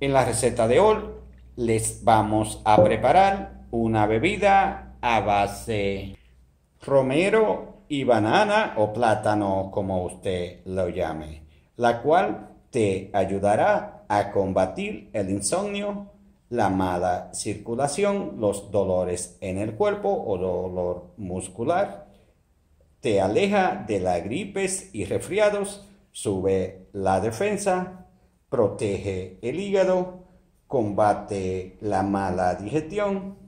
En la receta de hoy les vamos a preparar una bebida a base romero y banana o plátano como usted lo llame, la cual te ayudará a combatir el insomnio, la mala circulación, los dolores en el cuerpo o dolor muscular, te aleja de las gripes y resfriados, sube la defensa, protege el hígado, combate la mala digestión,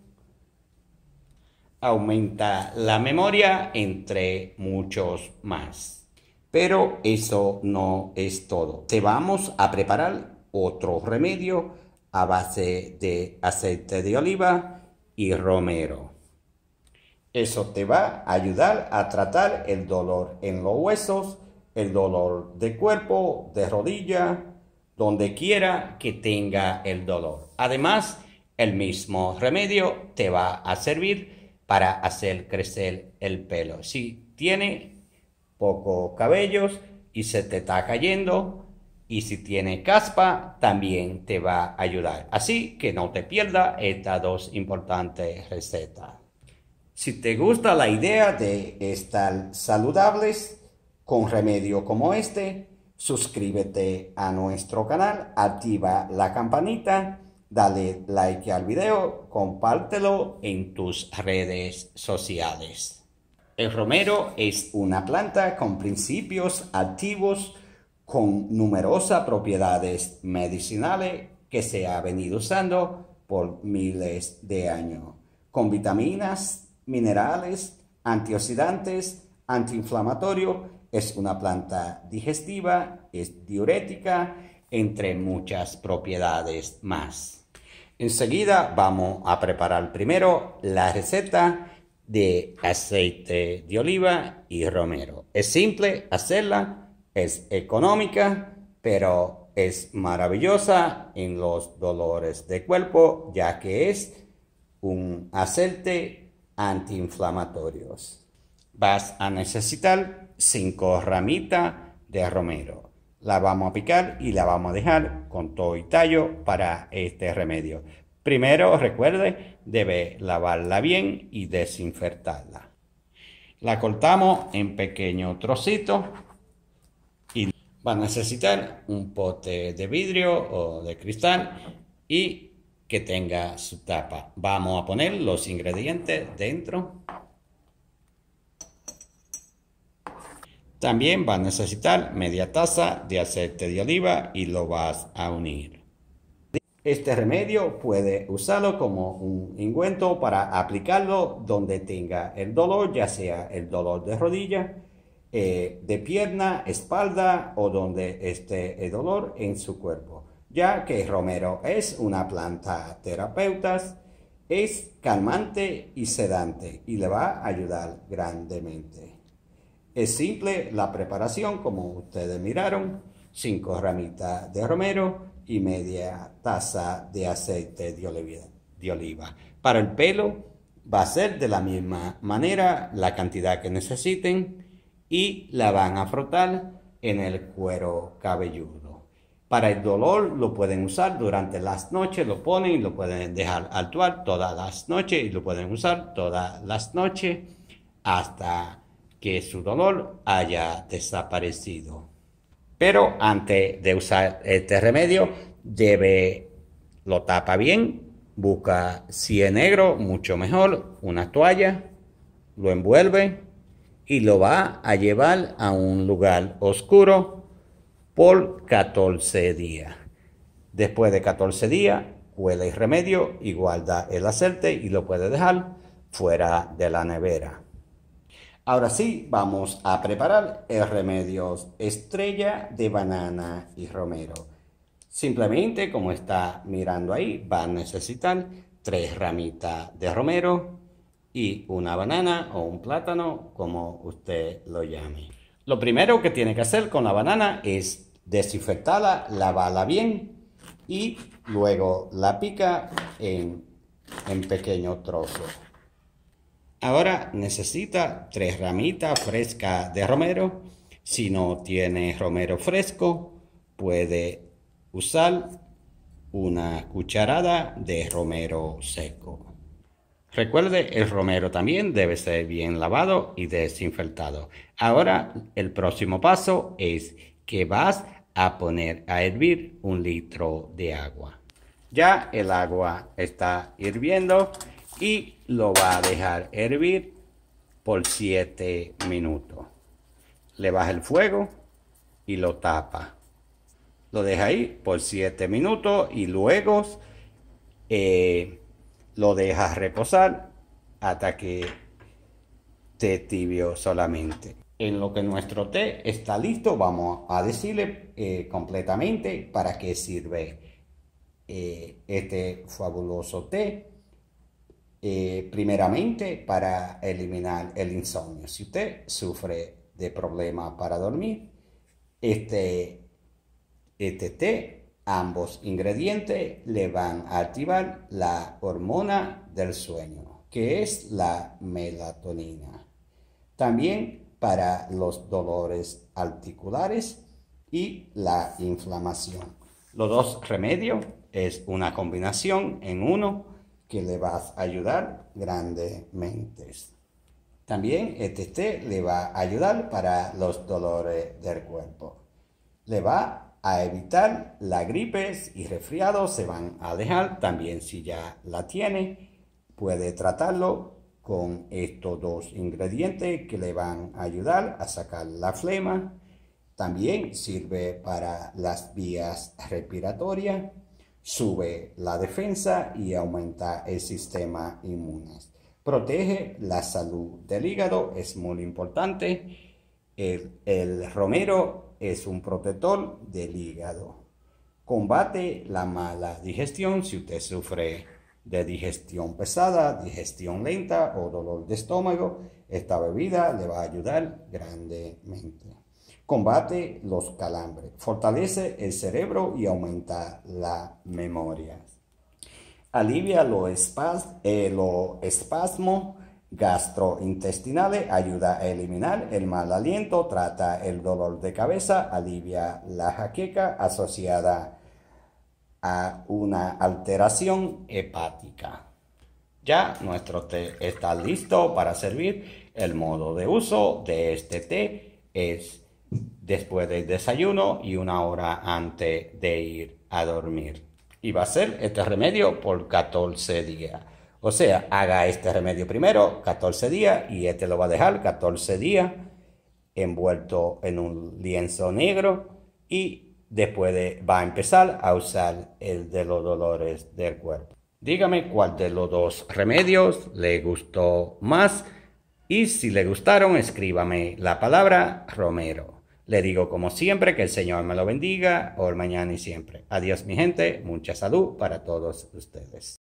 aumenta la memoria, entre muchos más. Pero eso no es todo. Te vamos a preparar otro remedio a base de aceite de oliva y romero. Eso te va a ayudar a tratar el dolor en los huesos, el dolor de cuerpo, de rodilla, donde quiera que tenga el dolor. Además, el mismo remedio te va a servir para hacer crecer el pelo. Si tiene poco cabellos y se te está cayendo, y si tiene caspa, también te va a ayudar. Así que no te pierdas estas dos importantes recetas. Si te gusta la idea de estar saludables con remedio como este, suscríbete a nuestro canal, activa la campanita, dale like al video, compártelo en tus redes sociales. El romero es una planta con principios activos con numerosas propiedades medicinales que se ha venido usando por miles de años, con vitaminas, minerales, antioxidantes, antiinflamatorio es una planta digestiva, es diurética, entre muchas propiedades más. Enseguida vamos a preparar primero la receta de aceite de oliva y romero. Es simple hacerla, es económica, pero es maravillosa en los dolores de cuerpo, ya que es un aceite antiinflamatorio vas a necesitar 5 ramitas de romero. La vamos a picar y la vamos a dejar con todo y tallo para este remedio. Primero, recuerde, debe lavarla bien y desinfectarla. La cortamos en pequeños trocitos y va a necesitar un pote de vidrio o de cristal y que tenga su tapa. Vamos a poner los ingredientes dentro También va a necesitar media taza de aceite de oliva y lo vas a unir. Este remedio puede usarlo como un ingüento para aplicarlo donde tenga el dolor, ya sea el dolor de rodilla, eh, de pierna, espalda o donde esté el dolor en su cuerpo. Ya que romero es una planta terapeutas, es calmante y sedante y le va a ayudar grandemente. Es simple la preparación, como ustedes miraron, 5 ramitas de romero y media taza de aceite de oliva, Para el pelo va a ser de la misma manera la cantidad que necesiten y la van a frotar en el cuero cabelludo. Para el dolor lo pueden usar durante las noches, lo ponen y lo pueden dejar actuar todas las noches y lo pueden usar todas las noches hasta que su dolor haya desaparecido. Pero antes de usar este remedio, debe lo tapa bien, busca si negro, mucho mejor, una toalla, lo envuelve y lo va a llevar a un lugar oscuro por 14 días. Después de 14 días, huele el remedio y guarda el aceite y lo puede dejar fuera de la nevera. Ahora sí, vamos a preparar el remedio estrella de banana y romero. Simplemente, como está mirando ahí, va a necesitar tres ramitas de romero y una banana o un plátano, como usted lo llame. Lo primero que tiene que hacer con la banana es desinfectarla, lavarla bien y luego la pica en, pequeños trozos. Ahora necesita tres ramitas frescas de romero. Si no tiene romero fresco, puede usar una cucharada de romero seco. Recuerde, el romero también debe ser bien lavado y desinfectado. Ahora, el próximo paso es que vas a poner a hervir un litro de agua. Ya el agua está hirviendo y lo va a dejar hervir por 7 minutos. Le baja el fuego y lo tapa. Lo deja ahí por 7 minutos y luego eh, lo deja reposar hasta que esté tibio solamente. En lo que nuestro té está listo, vamos a decirle eh, completamente para qué sirve eh, este fabuloso té eh, primeramente para eliminar el insomnio. Si usted sufre de problemas para dormir, este, este té, ambos ingredientes le van a activar la hormona del sueño, que es la melatonina. También para los dolores articulares y la inflamación. Los dos remedios es una combinación en uno que le vas a ayudar grandemente. También este té le va a ayudar para los dolores del cuerpo. Le va a evitar las gripes y resfriados se van a alejar. También si ya la tiene, puede tratarlo con estos dos ingredientes que le van a ayudar a sacar la flema. También sirve para las vías respiratorias sube la defensa y aumenta el sistema inmune. Protege la salud del hígado, es muy importante. El, el romero es un protector del hígado. Combate la mala digestión si usted sufre de digestión pesada, digestión lenta o dolor de estómago. Esta bebida le va a ayudar grandemente. Combate los calambres, fortalece el cerebro y aumenta la memoria. Alivia los, eh, espasmos gastrointestinales, ayuda a eliminar el mal aliento, trata el dolor de cabeza, alivia la jaqueca asociada a una alteración hepática. Ya nuestro té está listo para servir. El modo de uso de este té es después del desayuno y una hora antes de ir a dormir. Y va a ser este remedio por 14 días. O sea, haga este remedio primero 14 días y este lo va a dejar 14 días envuelto en un lienzo negro y después va a empezar a usar el de los dolores del cuerpo. Dígame cuál de los dos remedios le gustó más. Y si le gustaron, escríbame la palabra Romero. Le digo como siempre que el Señor me lo bendiga, hoy, mañana y siempre. Adiós mi gente, mucha salud para todos ustedes.